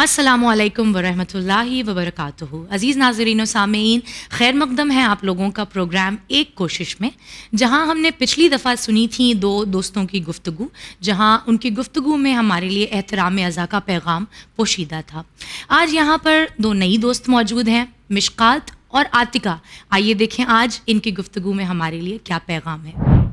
असलकम वरहमल वरक़ अज़ीज़ नाजरीन सामीन खैर मकदम है आप लोगों का प्रोग्राम एक कोशिश में जहां हमने पिछली दफ़ा सुनी थी दो दोस्तों की गुफ्तु जहां उनकी गुफ्तु में हमारे लिए एहतराम अज़ा का पैगाम पोशीदा था आज यहां पर दो नई दोस्त मौजूद हैं मिशकात और आतिका आइए देखें आज इनकी गुफ्तु में हमारे लिए क्या पैगाम है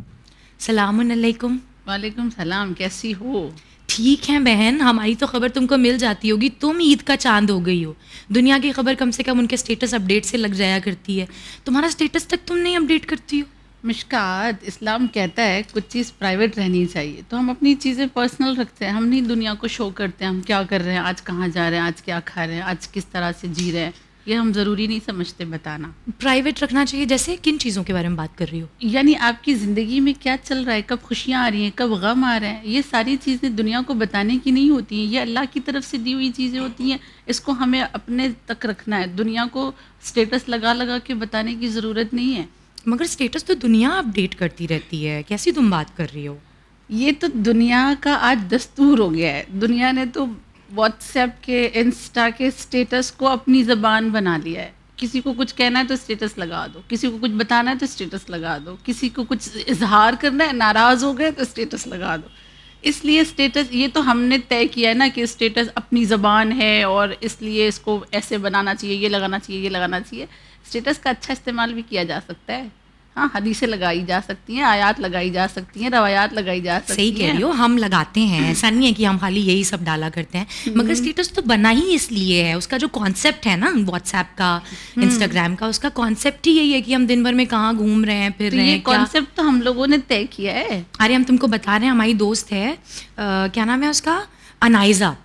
सलामकुम वालेकुम सलाम कैसी हो ठीक है बहन हमारी तो खबर तुमको मिल जाती होगी तुम ईद का चांद हो गई हो दुनिया की खबर कम से कम उनके स्टेटस अपडेट से लग जाया करती है तुम्हारा स्टेटस तक तुम नहीं अपडेट करती हो मिशकात इस्लाम कहता है कुछ चीज़ प्राइवेट रहनी चाहिए तो हम अपनी चीज़ें पर्सनल रखते हैं हम नहीं दुनिया को शो करते हैं हम क्या कर रहे हैं आज कहाँ जा रहे हैं आज क्या खा रहे हैं आज किस तरह से जी रहे हैं ये हम ज़रूरी नहीं समझते बताना प्राइवेट रखना चाहिए जैसे किन चीज़ों के बारे में बात कर रही हो यानी आपकी ज़िंदगी में क्या चल रहा है कब खुशियाँ आ रही हैं कब गम आ रहे हैं ये सारी चीज़ें दुनिया को बताने की नहीं होती हैं ये अल्लाह की तरफ से दी हुई चीज़ें होती हैं इसको हमें अपने तक रखना है दुनिया को स्टेटस लगा लगा के बताने की ज़रूरत नहीं है मगर स्टेटस तो दुनिया अपडेट करती रहती है कैसी तुम बात कर रही हो ये तो दुनिया का आज दस्तूर हो गया है दुनिया ने तो व्हाट्सएप के इंस्टा के स्टेटस को अपनी ज़बान बना लिया है किसी को कुछ कहना है तो स्टेटस लगा दो किसी को कुछ बताना है तो स्टेटस लगा दो किसी को कुछ इजहार करना है नाराज़ हो गए तो स्टेटस लगा दो इसलिए स्टेटस ये तो हमने तय किया है ना कि स्टेटस अपनी ज़बान है और इसलिए इसको ऐसे बनाना चाहिए ये लगाना चाहिए ये लगाना चाहिए स्टेटस का अच्छा इस्तेमाल भी किया जा सकता है हाँ हदीसें लगाई जा सकती हैं आयात लगाई जा सकती हैं रवायात लगाई जा सकती सही कह रही हो हम लगाते हैं ऐसा नहीं है कि हम खाली यही सब डाला करते हैं हम्म। मगर स्टेटस तो बना ही इसलिए है उसका जो कॉन्सेप्ट है ना व्हाट्सएप का इंस्टाग्राम हम्म। का उसका कॉन्सेप्ट ही यही है कि हम दिन भर में कहाँ घूम रहे हैं फिर तो ये रहे हैं कॉन्सेप्ट तो हम लोगों ने तय किया है अरे हम तुमको बता रहे हैं हमारी दोस्त है क्या नाम है उसका अनाइजा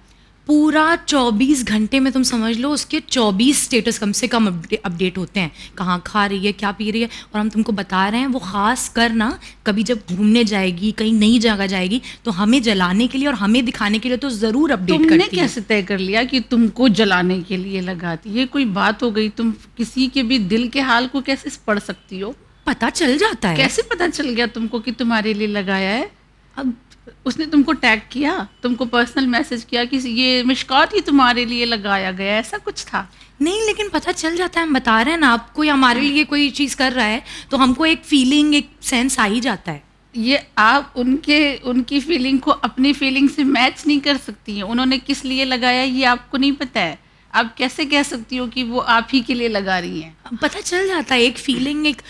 पूरा 24 घंटे में तुम समझ लो उसके 24 स्टेटस कम से कम अपडेट होते हैं कहाँ खा रही है क्या पी रही है और हम तुमको बता रहे हैं वो ख़ास कर ना कभी जब घूमने जाएगी कहीं नई जगह जाएगी तो हमें जलाने के लिए और हमें दिखाने के लिए तो ज़रूर अपडेट तुमने करती कैसे तय कर लिया कि तुमको जलाने के लिए लगाती ये कोई बात हो गई तुम किसी के भी दिल के हाल को कैसे पढ़ सकती हो पता चल जाता है कैसे पता चल गया तुमको कि तुम्हारे लिए लगाया है अब उसने तुमको टैग किया तुमको पर्सनल मैसेज किया कि ये मिशकात ही तुम्हारे लिए लगाया गया ऐसा कुछ था नहीं लेकिन पता चल जाता है हम बता रहे हैं ना आप कोई हमारे हाँ। लिए कोई चीज़ कर रहा है तो हमको एक फीलिंग एक सेंस आ ही जाता है ये आप उनके उनकी फीलिंग को अपनी फीलिंग से मैच नहीं कर सकती हैं उन्होंने किस लिए लगाया ये आपको नहीं पता है आप कैसे कह सकती हो कि वो आप ही के लिए लगा रही हैं पता चल जाता है एक फीलिंग एक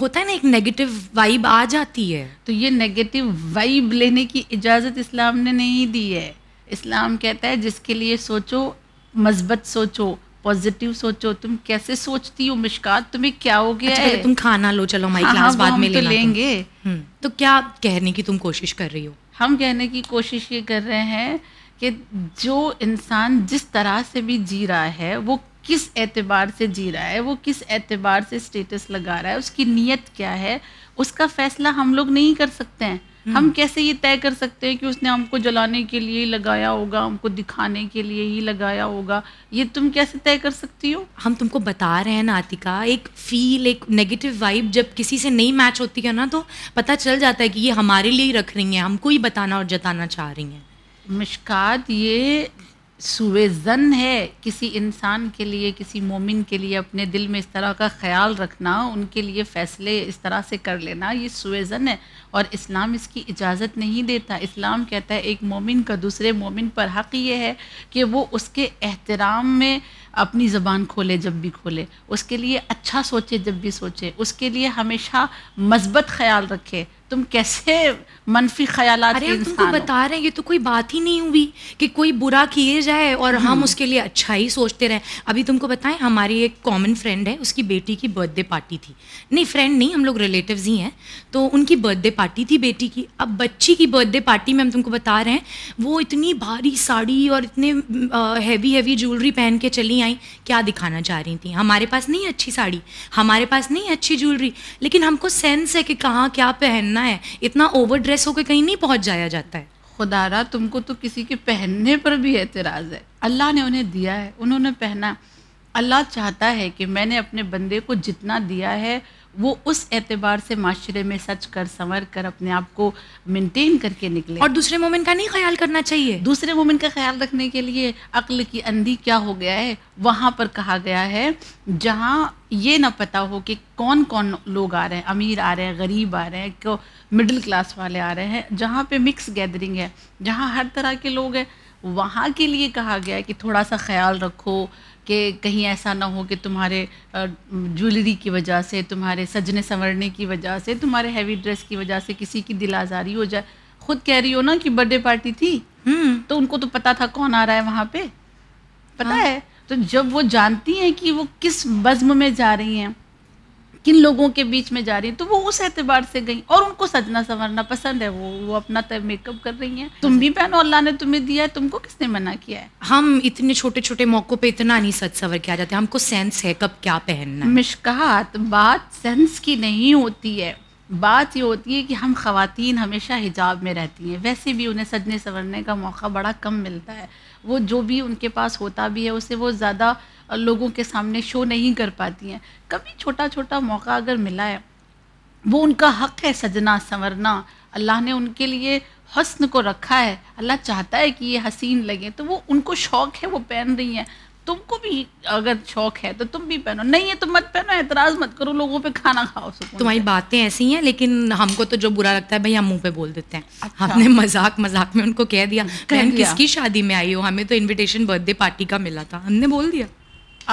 होता है ना एक नेगेटिव वाइब आ जाती है तो ये नेगेटिव वाइब लेने की इजाज़त इस्लाम ने नहीं दी है इस्लाम कहता है जिसके लिए सोचो मजबत सोचो पॉजिटिव सोचो तुम कैसे सोचती हो मिशका तुम्हें क्या हो गया अच्छा, है तुम खाना लो चलो हमारी क्लास हाँ, हाँ, बाद में ले तो लेंगे हम्म, तो क्या कहने की तुम कोशिश कर रही हो हम कहने की कोशिश ये कर रहे हैं कि जो इंसान जिस तरह से भी जी रहा है वो किस एतबार से जी रहा है वो किस एतबार से स्टेटस लगा रहा है उसकी नीयत क्या है उसका फैसला हम लोग नहीं कर सकते हैं हम्म। हम कैसे ये तय कर सकते हैं कि उसने हमको जलाने के लिए ही लगाया होगा हमको दिखाने के लिए ही लगाया होगा ये तुम कैसे तय कर सकती हो हम तुमको बता रहे हैं ना आतिका एक फील एक नेगेटिव वाइब जब किसी से नहीं मैच होती है ना तो पता चल जाता है कि ये हमारे लिए ही रख रही हैं हमको ही बताना और जताना चाह रही हैं मुश्कात ये सुबह ज़न है किसी इंसान के लिए किसी मोमिन के लिए अपने दिल में इस तरह का ख्याल रखना उनके लिए फ़ैसले इस तरह से कर लेना ये सुबह ज़न है और इस्लाम इसकी इजाज़त नहीं देता इस्लाम कहता है एक मोमिन का दूसरे मोमिन पर हक़ ये है कि वो उसके एहतराम में अपनी ज़बान खोले जब भी खोले उसके लिए अच्छा सोचे जब भी सोचे उसके लिए हमेशा मजबत ख्याल रखे तुम कैसे मनफी ख्याल अरे तुमको बता रहे हैं ये तो कोई बात ही नहीं हुई कि कोई बुरा किए जाए और हम्म। हम उसके लिए अच्छा ही सोचते रहे अभी तुमको बताएं हमारी एक कॉमन फ्रेंड है उसकी बेटी की बर्थडे पार्टी थी नहीं फ्रेंड नहीं हम लोग रिलेटिव्स ही हैं तो उनकी बर्थडे पार्टी थी बेटी की अब बच्ची की बर्थडे पार्टी में हम तुमको बता रहे हैं वो इतनी भारी साड़ी और इतने हैवी हैवी ज्वेलरी पहन के चली आई क्या दिखाना चाह रही थी हमारे पास नहीं अच्छी साड़ी हमारे पास नहीं अच्छी ज्वेलरी लेकिन हमको सेंस है कि कहाँ क्या पहनना पहनना है इतना ओवर ड्रेस होकर कहीं नहीं पहुंच जाया जाता है खुदारा तुमको तो किसी के पहनने पर भी एतराज़ है अल्लाह ने उन्हें दिया है उन्होंने पहना अल्लाह चाहता है कि मैंने अपने बंदे को जितना दिया है वो उस एतबार से माशरे में सच कर संवर कर अपने आप को मेनटेन करके निकले और दूसरे मोमिन का नहीं ख्याल करना चाहिए दूसरे मोमिन का ख्याल रखने के लिए अक्ल की अंधी क्या हो गया है वहाँ पर कहा गया है जहाँ ये ना पता हो कि कौन कौन लोग आ रहे हैं अमीर आ रहे हैं गरीब आ रहे हैं क्यों मिडिल क्लास वाले आ रहे हैं जहाँ पे मिक्स गैदरिंग है जहाँ हर तरह के लोग हैं वहाँ के लिए कहा गया है कि थोड़ा सा ख्याल रखो कि कहीं ऐसा ना हो कि तुम्हारे ज्वेलरी की वजह से तुम्हारे सजने संवरने की वजह से तुम्हारे हैवी ड्रेस की वजह से किसी की दिल आज़ारी हो जाए खुद कह रही हो ना कि बर्थडे पार्टी थी हम्म। तो उनको तो पता था कौन आ रहा है वहाँ पे पता हाँ। है तो जब वो जानती हैं कि वो किस बज़्म में जा रही हैं किन लोगों के बीच में जा रही है तो वो उस एतबार से गई और उनको सजना संवरना पसंद है वो वो अपना तय मेकअप कर रही हैं तुम भी पहनो अल्लाह ने तुम्हें दिया है तुमको किसने मना किया है हम इतने छोटे छोटे मौक़ों पे इतना नहीं सज सवर किया जाते हमको सेंस है कब क्या पहनना मिशकात बात सेंस की नहीं होती है बात ये होती है कि हम खातन हमेशा हिजाब में रहती हैं वैसे भी उन्हें सजने संवरने का मौका बड़ा कम मिलता है वो जो भी उनके पास होता भी है उसे वो ज़्यादा लोगों के सामने शो नहीं कर पाती हैं कभी छोटा छोटा मौका अगर मिला है वो उनका हक है सजना संवरना अल्लाह ने उनके लिए हसन को रखा है अल्लाह चाहता है कि ये हसीन लगे तो वो उनको शौक़ है वो पहन रही हैं तुमको भी अगर शौक है तो तुम भी पहनो नहीं है तो मत पहनो एतराज मत करो लोगों पे खाना खाओ सो तुम्हारी बातें ऐसी हैं लेकिन हमको तो जो बुरा लगता है भाई हम मुंह पे बोल देते हैं अच्छा। हमने मजाक मजाक में उनको कह दिया बहन किसकी शादी में आई हो हमें तो इनविटेशन बर्थडे पार्टी का मिला था हमने बोल दिया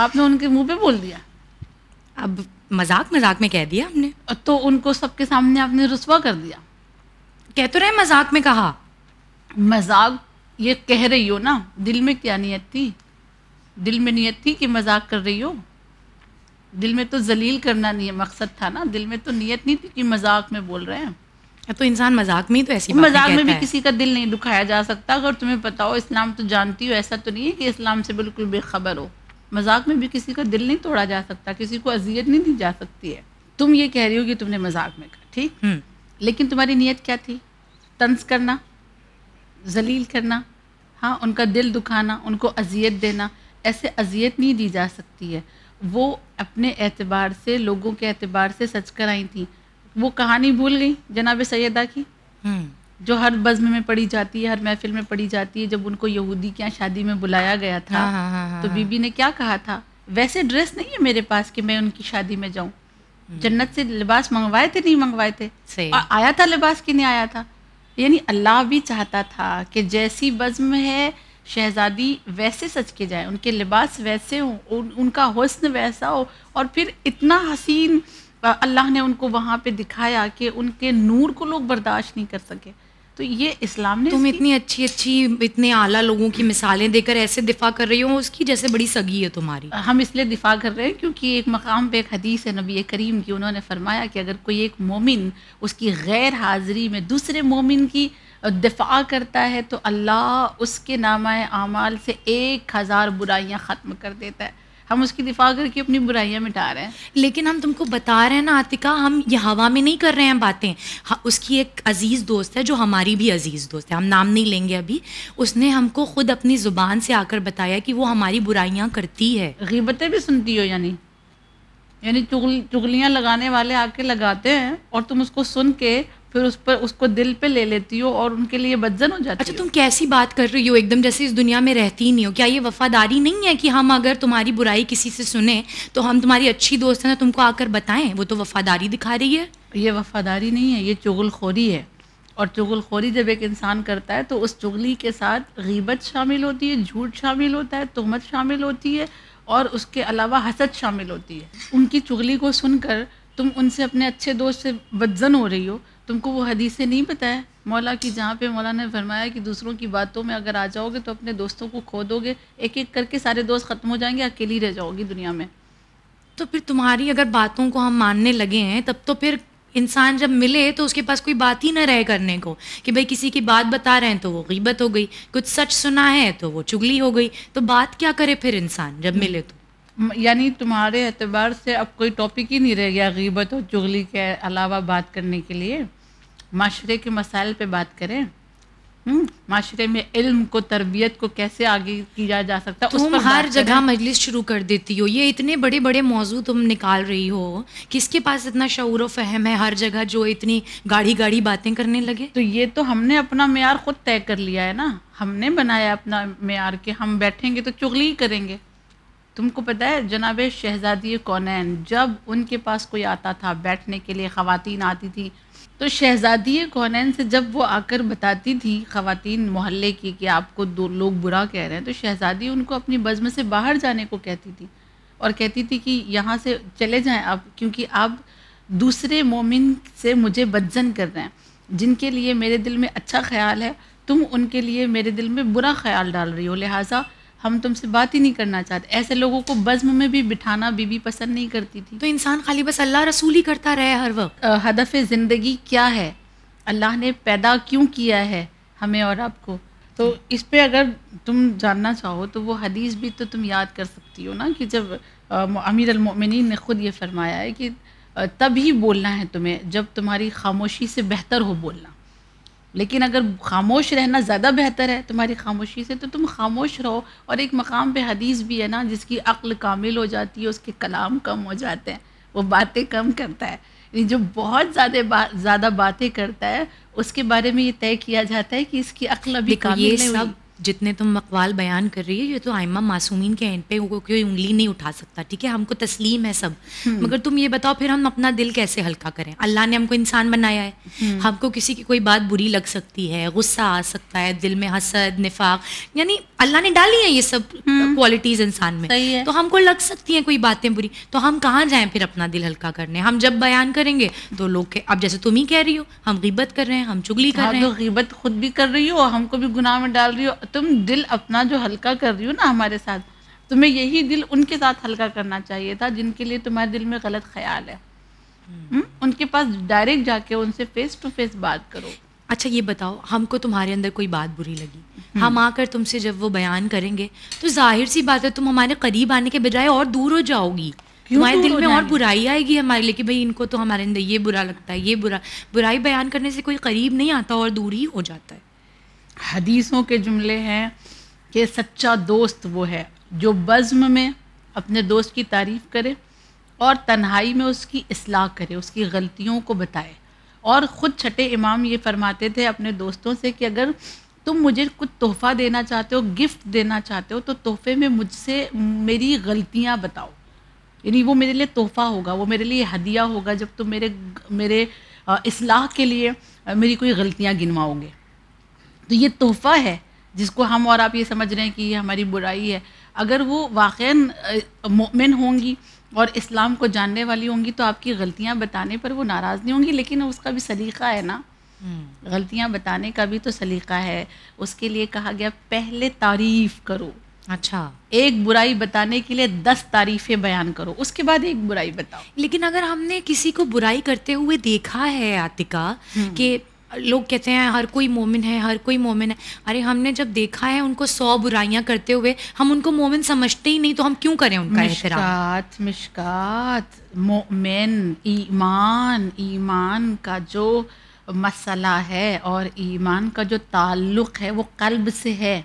आपने उनके मुंह पे बोल दिया अब मजाक मजाक में कह दिया हमने तो उनको सबके सामने आपने रुसवा कर दिया कह तो रहे मजाक में कहा मजाक ये कह रही हो ना दिल में क्या नीयत थी दिल में नीयत थी कि मजाक कर रही हो दिल में तो जलील करना नहीं है मकसद था ना दिल में तो नीयत नहीं थी कि मजाक में बोल रहे हैं तो इंसान मजाक में ही तो ऐसी मजाक में भी किसी का दिल नहीं दुखाया जा सकता अगर तुम्हें पता हो इस्लाम तो जानती हो ऐसा तो नहीं है कि इस्लाम से बिल्कुल बेखबर हो मजाक में भी किसी का दिल नहीं तोड़ा जा सकता किसी को अजियत नहीं दी जा सकती है तुम ये कह रही हो कि तुमने मजाक में कहा ठीक हम्म। लेकिन तुम्हारी नीयत क्या थी तंज करना जलील करना हाँ उनका दिल दुखाना उनको अजियत देना ऐसे अजियत नहीं दी जा सकती है वो अपने एतबार से लोगों के एतबार से सच कर आई थी वो कहानी भूल गई जनाब सैदा की हम्म। जो हर बज़म में पढ़ी जाती है हर महफिल में पढ़ी जाती है जब उनको यहूदी के यहाँ शादी में बुलाया गया था हाँ, हाँ, हाँ, हाँ तो हाँ। बीबी ने क्या कहा था वैसे ड्रेस नहीं है मेरे पास कि मैं उनकी शादी में जाऊँ हम्म। जन्नत से लिबास मंगवाए थे नहीं मंगवाए थे और आया था लिबास कि नहीं आया था यानी अल्लाह भी चाहता था कि जैसी बज़म है शहजादी वैसे सच के जाए उनके लिबास वैसे हों उन, उनका हसन वैसा हो और फिर इतना हसीन अल्लाह ने उनको वहाँ पे दिखाया कि उनके नूर को लोग बर्दाश्त नहीं कर सके तो ये इस्लाम ने तुम इतनी अच्छी अच्छी इतने आला लोगों की मिसालें देकर ऐसे दिफा कर रही हो उसकी जैसे बड़ी सगी है तुम्हारी हम इसलिए दिफा कर रहे हैं क्योंकि एक मकाम पे एक हदीस है नबी करीम की उन्होंने फरमाया कि अगर कोई एक मोमिन उसकी गैर हाजिरी में दूसरे मोमिन की दिफा करता है तो अल्लाह उसके नामा आमाल से एक हज़ार बुराइयाँ ख़त्म कर देता है हम उसकी दिफा करके अपनी बुराइयां मिटा रहे हैं लेकिन हम तुमको बता रहे हैं ना आतिका हम ये हवा में नहीं कर रहे हैं बातें उसकी एक अज़ीज़ दोस्त है जो हमारी भी अज़ीज़ दोस्त है हम नाम नहीं लेंगे अभी उसने हमको खुद अपनी ज़ुबान से आकर बताया कि वो हमारी बुराइयाँ करती है गीबतें भी सुनती हो यानी यानी चुगलियाँ लगाने वाले आके लगाते हैं और तुम उसको सुन के फिर उस पर उसको दिल पे ले लेती हो और उनके लिए बदजन हो जाती अच्छा तुम कैसी बात कर रही हो एकदम जैसे इस दुनिया में रहती ही नहीं हो क्या ये वफादारी नहीं है कि हम अगर तुम्हारी बुराई किसी से सुने तो हम तुम्हारी अच्छी दोस्त हैं ना तो तुमको आकर बताएं वो तो वफादारी दिखा रही है ये वफादारी नहीं है ये चुगलखोरी है और चुगलखोरी जब एक इंसान करता है तो उस चुगली के साथ गीबत शामिल होती है झूठ शामिल होता है तहमत शामिल होती है और उसके अलावा हसद शामिल होती है उनकी चुगली को सुनकर तुम उनसे अपने अच्छे दोस्त से बदजन हो रही हो तुमको वो हदीसें से नहीं पता है मौला की जहाँ पे मौला ने फरमाया कि दूसरों की बातों में अगर आ जाओगे तो अपने दोस्तों को खो दोगे एक एक करके सारे दोस्त ख़त्म हो जाएंगे अकेली रह जाओगी दुनिया में तो फिर तुम्हारी अगर बातों को हम मानने लगे हैं तब तो फिर इंसान जब मिले तो उसके पास कोई बात ही ना रहे करने को कि भाई किसी की बात बता रहे हैं तो वो गीबत हो गई कुछ सच सुना है तो वो चुगली हो गई तो बात क्या करे फिर इंसान जब मिले तो यानी तुम्हारे अतबार से अब कोई टॉपिक ही नहीं रह गया गीबत और चुगली के अलावा बात करने के लिए माशरे के मसाइल पे बात करें हम्म, माशरे में इल्म को तरबियत को कैसे आगे किया जा सकता है तुम हर जगह मजलिस शुरू कर देती हो ये इतने बड़े बड़े मौजू तुम निकाल रही हो किसके पास इतना शौर व फहम है हर जगह जो इतनी गाढ़ी गाढ़ी बातें करने लगे तो ये तो हमने अपना मैार खुद तय कर लिया है ना हमने बनाया अपना मैार के हम बैठेंगे तो चुगली ही करेंगे तुमको पता है जनाब शहज़ादी कौनैन जब उनके पास कोई आता था बैठने के लिए ख़वान आती थी तो शहज़ादी कौनैन से जब वो आकर बताती थी ख़वान मोहल्ले की कि आपको दो लोग बुरा कह रहे हैं तो शहज़ादी उनको अपनी बज़म से बाहर जाने को कहती थी और कहती थी कि यहाँ से चले जाएं आप क्योंकि आप दूसरे मोमिन से मुझे बदजन कर रहे हैं जिनके लिए मेरे दिल में अच्छा ख्याल है तुम उनके लिए मेरे दिल में बुरा ख्याल डाल रही हो लिहाजा हम तुमसे बात ही नहीं करना चाहते ऐसे लोगों को बज्म में भी बिठाना बीबी पसंद नहीं करती थी तो इंसान खाली बस अल्लाह रसूल ही करता रहे हर वक्त हदफ ज़िंदगी क्या है अल्लाह ने पैदा क्यों किया है हमें और आपको तो इस पर अगर तुम जानना चाहो तो वो हदीस भी तो तुम याद कर सकती हो ना कि जब अमीर अलमोमिन ने ख़ुद ये फरमाया है कि तभी बोलना है तुम्हें जब तुम्हारी खामोशी से बेहतर हो बोलना लेकिन अगर खामोश रहना ज़्यादा बेहतर है तुम्हारी खामोशी से तो तुम खामोश रहो और एक मकाम पे हदीस भी है ना जिसकी अक्ल कामिल हो जाती है उसके कलाम कम हो जाते हैं वो बातें कम करता है यानी जो बहुत ज़्यादा बा, ज़्यादा बातें करता है उसके बारे में ये तय किया जाता है कि इसकी अक्ल अभी कामिल नहीं हुई जितने तुम मकवाल बयान कर रही हो ये तो आयमा मासूमीन के एंड पे कोई उंगली नहीं उठा सकता ठीक है हमको तस्लीम है सब हम्म। मगर तुम ये बताओ फिर हम अपना दिल कैसे हल्का करें अल्लाह ने हमको इंसान बनाया है हम्म। हमको किसी की कोई बात बुरी लग सकती है गुस्सा आ सकता है दिल में हसद निफाक यानी अल्लाह ने डाली है ये सब क्वालिटीज हम्म। इंसान में तो हमको लग सकती है कोई बातें बुरी तो हम कहाँ जाए फिर अपना दिल हल्का करने हम जब बयान करेंगे तो लोग अब जैसे तुम ही कह रही हो हम गिबत कर रहे हैं हम चुगली कर हाँ, रहे हैं गिबत खुद भी कर रही हो हमको भी गुनाह में डाल रही हो तुम दिल अपना जो हल्का कर रही हो ना हमारे साथ तुम्हें यही दिल उनके साथ हल्का करना चाहिए था जिनके लिए तुम्हारे दिल में गलत ख्याल है हुँ। हम्म। हम्म? उनके पास डायरेक्ट जाके उनसे फेस टू फेस बात करो अच्छा ये बताओ हमको तुम्हारे अंदर कोई बात बुरी लगी हम्म। हम आकर तुमसे जब वो बयान करेंगे तो जाहिर सी बात है तुम हमारे करीब आने के बजाय और दूर हो जाओगी हमारे दिल में और बुराई आएगी हमारे लिए कि भाई इनको तो हमारे अंदर ये बुरा लगता है ये बुरा बुराई बयान करने से कोई करीब नहीं आता और दूर ही हो जाता है हदीसों के जुमले हैं कि सच्चा दोस्त वो है जो बज़म में अपने दोस्त की तारीफ़ करे और तन्हाई में उसकी असलाह करे उसकी गलतियों को बताए और ख़ुद छठे इमाम ये फरमाते थे अपने दोस्तों से कि अगर तुम मुझे कुछ तोहफ़ा देना चाहते हो गिफ्ट देना चाहते हो तो तोहफे में मुझसे मेरी गलतियाँ बताओ यानी वो मेरे लिए तोहफ़ा होगा वो मेरे लिए हदिया होगा जब तुम मेरे मेरे इसलाह के लिए मेरी कोई गलतियाँ गिनवाओगे तो ये तोहफा है जिसको हम और आप ये समझ रहे हैं कि ये हमारी बुराई है अगर वो वाक़ मोमिन होंगी और इस्लाम को जानने वाली होंगी तो आपकी गलतियाँ बताने पर वो नाराज़ नहीं होंगी लेकिन उसका भी सलीका है ना हम्म। गलतियाँ बताने का भी तो सलीका है उसके लिए कहा गया पहले तारीफ़ करो अच्छा एक बुराई बताने के लिए दस तारीफें बयान करो उसके बाद एक बुराई बताओ लेकिन अगर हमने किसी को बुराई करते हुए देखा है आतिका हम्म। कि लोग कहते हैं हर कोई मोमिन है हर कोई मोमिन है अरे हमने जब देखा है उनको सौ बुराइयां करते हुए हम उनको मोमिन समझते ही नहीं तो हम क्यों करें उनका मिश्कात, मिश्कात, मोमिन ईमान ईमान का जो मसला है और ईमान का जो ताल्लुक़ है वो कल्ब से है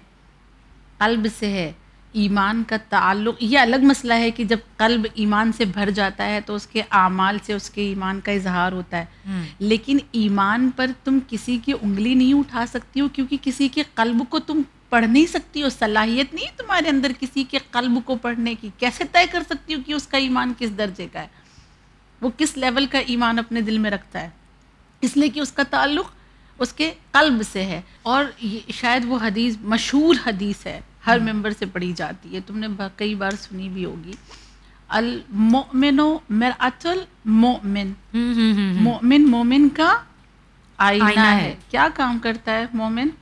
कल्ब से है ईमान का ताल्लुक ये अलग मसला है कि जब कल्ब ईमान से भर जाता है तो उसके आमाल से उसके ईमान का इजहार होता है हम्म। लेकिन ईमान पर तुम किसी की उंगली नहीं उठा सकती हो क्योंकि किसी के कल्ब को तुम पढ़ नहीं सकती हो सलाहियत नहीं तुम्हारे अंदर किसी के कल्ब को पढ़ने की कैसे तय कर सकती हो कि उसका ईमान किस दर्जे का है वो किस लेवल का ईमान अपने दिल में रखता है इसलिए कि उसका ताल्लुक उसके कल्ब से है और शायद वो हदीस मशहूर हदीस है हर मेंबर से पढ़ी जाती है तुमने कई बार सुनी भी होगी अल मोमिनो मेर अचल मोमिन हम्म, हम्म, हम्म, मोमिन मोमिन का आईना, आईना है।, है क्या काम करता है मोमिन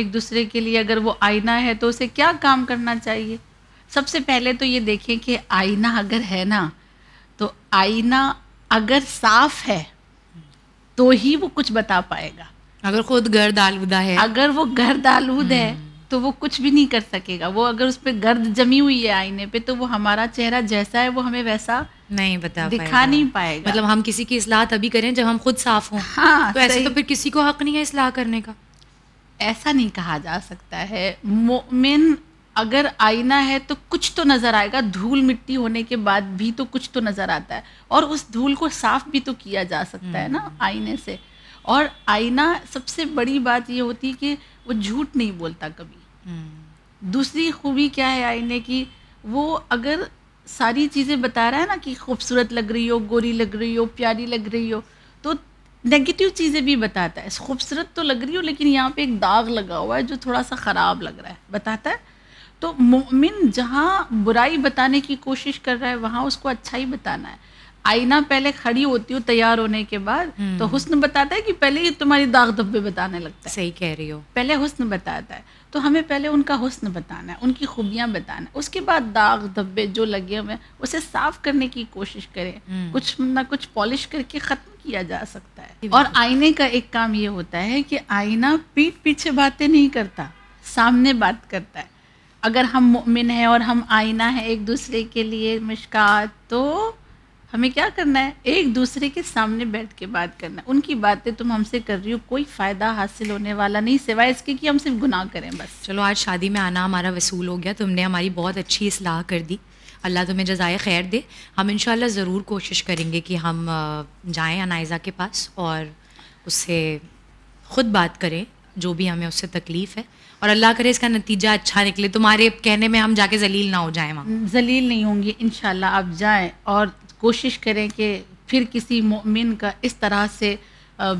एक दूसरे के लिए अगर वो आईना है तो उसे क्या काम करना चाहिए सबसे पहले तो ये देखें कि आईना अगर है ना तो आईना अगर साफ है तो ही वो कुछ बता पाएगा अगर खुद गर्द आलूदा है अगर वो गर्द आलूद है तो वो कुछ भी नहीं कर सकेगा वो अगर उस पर गर्द जमी हुई है आईने पे तो वो हमारा चेहरा जैसा है वो हमें वैसा नहीं बता दिखा नहीं पाएगा मतलब हम किसी की इसलाह तभी करें जब हम खुद साफ हों हाँ, तो ऐसे तो फिर किसी को हक नहीं है इसलाह करने का ऐसा नहीं कहा जा सकता है मोमिन अगर आईना है तो कुछ तो नज़र आएगा धूल मिट्टी होने के बाद भी तो कुछ तो नज़र आता है और उस धूल को साफ भी तो किया जा सकता है ना हम्म। आईने से और आईना सबसे बड़ी बात ये होती है कि वो झूठ नहीं बोलता कभी हम्म। दूसरी खूबी क्या है आईने की वो अगर सारी चीज़ें बता रहा है ना कि खूबसूरत लग रही हो गोरी लग रही हो प्यारी लग रही हो तो नेगेटिव चीज़ें भी बताता है खूबसूरत तो लग रही हो लेकिन यहाँ पे एक दाग लगा हुआ है जो थोड़ा सा ख़राब लग रहा है बताता है तो मोमिन जहाँ बुराई बताने की कोशिश कर रहा है वहाँ उसको अच्छाई बताना है आईना पहले खड़ी होती हूँ तैयार होने के बाद तो हम्म। हुस्न बताता है कि पहले ही तुम्हारी दाग धब्बे बताने लगता है सही कह रही हो पहले हुस्न बताता है तो हमें पहले उनका हुस्न बताना है उनकी खूबियाँ बताना है उसके बाद दाग धब्बे जो लगे हुए उसे साफ करने की कोशिश करें हम्म। कुछ ना कुछ पॉलिश करके ख़त्म किया जा सकता है और आईने का एक काम ये होता है कि आईना पीठ पीछे बातें नहीं करता सामने बात करता है अगर हम मोमिन हैं और हम आईना है एक दूसरे के लिए मिशकात तो हमें क्या करना है एक दूसरे के सामने बैठ के बात करना है उनकी बातें तुम हमसे कर रही हो कोई फ़ायदा हासिल होने वाला नहीं सिवाय इसके कि हम सिर्फ गुनाह करें बस चलो आज शादी में आना हमारा वसूल हो गया तुमने हमारी बहुत अच्छी असलाह कर दी अल्लाह तुम्हें जजाय खैर दे हम इन ज़रूर कोशिश करेंगे कि हम जाएँ अनाइज़ा के पास और उससे ख़ुद बात करें जो भी हमें उससे तकलीफ़ है और अल्लाह करे इसका नतीजा अच्छा निकले तुम्हारे कहने में हम जाके जलील ना हो जाएं वहाँ जलील नहीं होंगी इन आप जाएं और कोशिश करें कि फिर किसी मोमिन का इस तरह से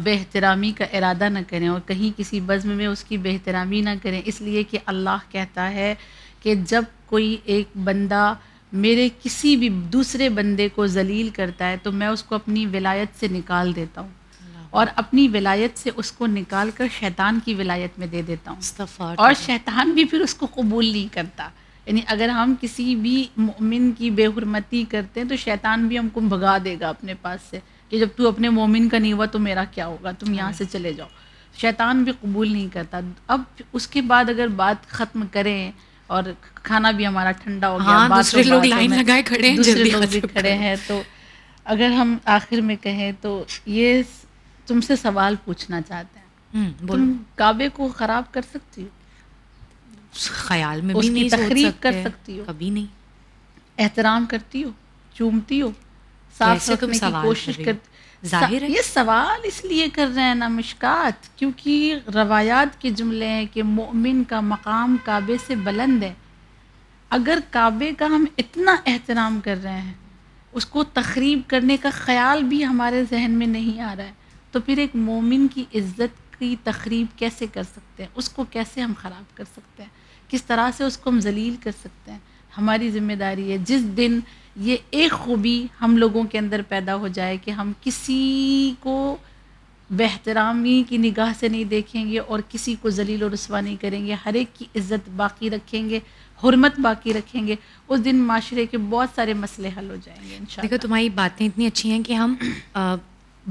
बेहतरामी का इरादा ना करें और कहीं किसी बज़म में उसकी बेहतरामी ना करें इसलिए कि अल्लाह कहता है कि जब कोई एक बंदा मेरे किसी भी दूसरे बंदे को जलील करता है तो मैं उसको अपनी विलायत से निकाल देता हूँ और अपनी विलायत से उसको निकाल कर शैतान की विलायत में दे देता हूँ और शैतान भी फिर उसको कबूल नहीं करता यानी अगर हम किसी भी मोमिन की बेहरमती करते हैं तो शैतान भी हमको भगा देगा अपने पास से कि जब तू अपने मोमिन का नहीं हुआ तो मेरा क्या होगा तुम यहाँ से चले जाओ शैतान भी कबूल नहीं करता अब उसके बाद अगर बात ख़त्म करें और खाना भी हमारा ठंडा हो गया हाँ, दूसरे लोग तो लाइन लगाए खड़े हैं दूसरे लोग भी खड़े हैं तो अगर हम आखिर में कहें तो ये तुमसे सवाल पूछना चाहते हैं हम्म, तुम काबे को ख़राब कर सकती हो ख्याल में भी नहीं तकरीब कर सकती हो कभी नहीं एहतराम करती हो चूमती हो साफ रखने की कोशिश करती जाहिर है ये सवाल इसलिए कर रहे हैं ना मिशकात क्योंकि रवायात के जुमले हैं कि मोमिन का मकाम काबे से बुलंद है अगर काबे का हम इतना एहतराम कर रहे हैं उसको तकरीब करने का ख्याल भी हमारे जहन में नहीं आ रहा है तो फिर एक मोमिन की इज़्ज़त की तकरीब कैसे कर सकते हैं उसको कैसे हम ख़राब कर सकते हैं किस तरह से उसको हम जलील कर सकते हैं हमारी जिम्मेदारी है जिस दिन ये एक खूबी हम लोगों के अंदर पैदा हो जाए कि हम किसी को बेहतरामी की निगाह से नहीं देखेंगे और किसी को जलील और रसवा नहीं करेंगे हर एक की इज़्ज़त बाकी रखेंगे हरमत बाकी रखेंगे उस दिन माशरे के बहुत सारे मसले हल हो जाएंगे देखो तुम्हारी बातें इतनी अच्छी हैं कि हम आ,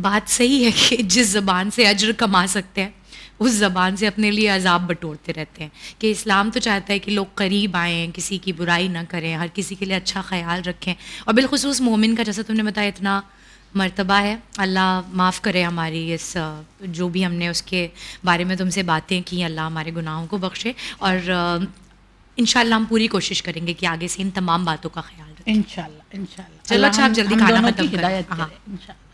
बात सही है कि जिस ज़बान से अजर कमा सकते हैं उस ज़बान से अपने लिए अजाब बटोरते रहते हैं कि इस्लाम तो चाहता है कि लोग करीब आएँ किसी की बुराई ना करें हर किसी के लिए अच्छा ख्याल रखें और बिलखसूस मोमिन का जैसा तुमने बताया इतना मरतबा है अल्लाह माफ़ करे हमारी इस जो भी हमने उसके बारे में तुमसे बातें की अल्लाह हमारे गुनाहों को बख्शे और इन हम पूरी कोशिश करेंगे कि आगे से इन तमाम बातों का ख्याल रखें इन चलो अच्छा आप जल्दी खाना खत्म करें हाँ